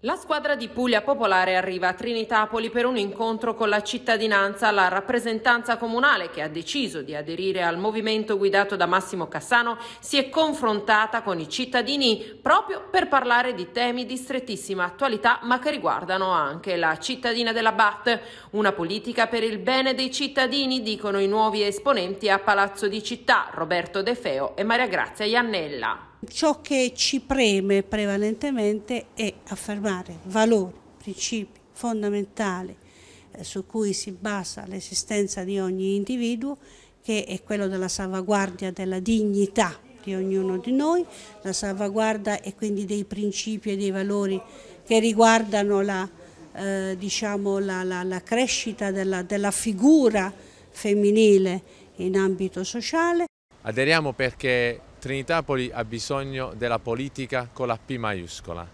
La squadra di Puglia Popolare arriva a Trinitapoli per un incontro con la cittadinanza la rappresentanza comunale che ha deciso di aderire al movimento guidato da Massimo Cassano, si è confrontata con i cittadini proprio per parlare di temi di strettissima attualità ma che riguardano anche la cittadina della BAT, una politica per il bene dei cittadini, dicono i nuovi esponenti a Palazzo di Città, Roberto De Feo e Maria Grazia Iannella ciò che ci preme prevalentemente è affermare valori, principi fondamentali eh, su cui si basa l'esistenza di ogni individuo, che è quello della salvaguardia della dignità di ognuno di noi, la salvaguardia e quindi dei principi e dei valori che riguardano la, eh, diciamo, la, la, la crescita della, della figura femminile in ambito sociale. Aderiamo perché Trinitapoli ha bisogno della politica con la P maiuscola.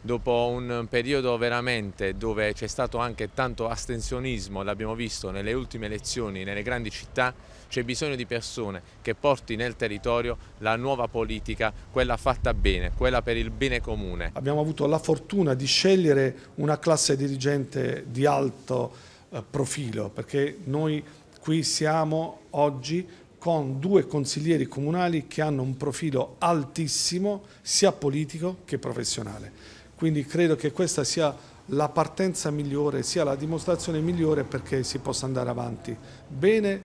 Dopo un periodo veramente dove c'è stato anche tanto astensionismo, l'abbiamo visto nelle ultime elezioni nelle grandi città, c'è bisogno di persone che porti nel territorio la nuova politica, quella fatta bene, quella per il bene comune. Abbiamo avuto la fortuna di scegliere una classe dirigente di alto eh, profilo perché noi qui siamo oggi con due consiglieri comunali che hanno un profilo altissimo sia politico che professionale. Quindi credo che questa sia la partenza migliore, sia la dimostrazione migliore perché si possa andare avanti bene.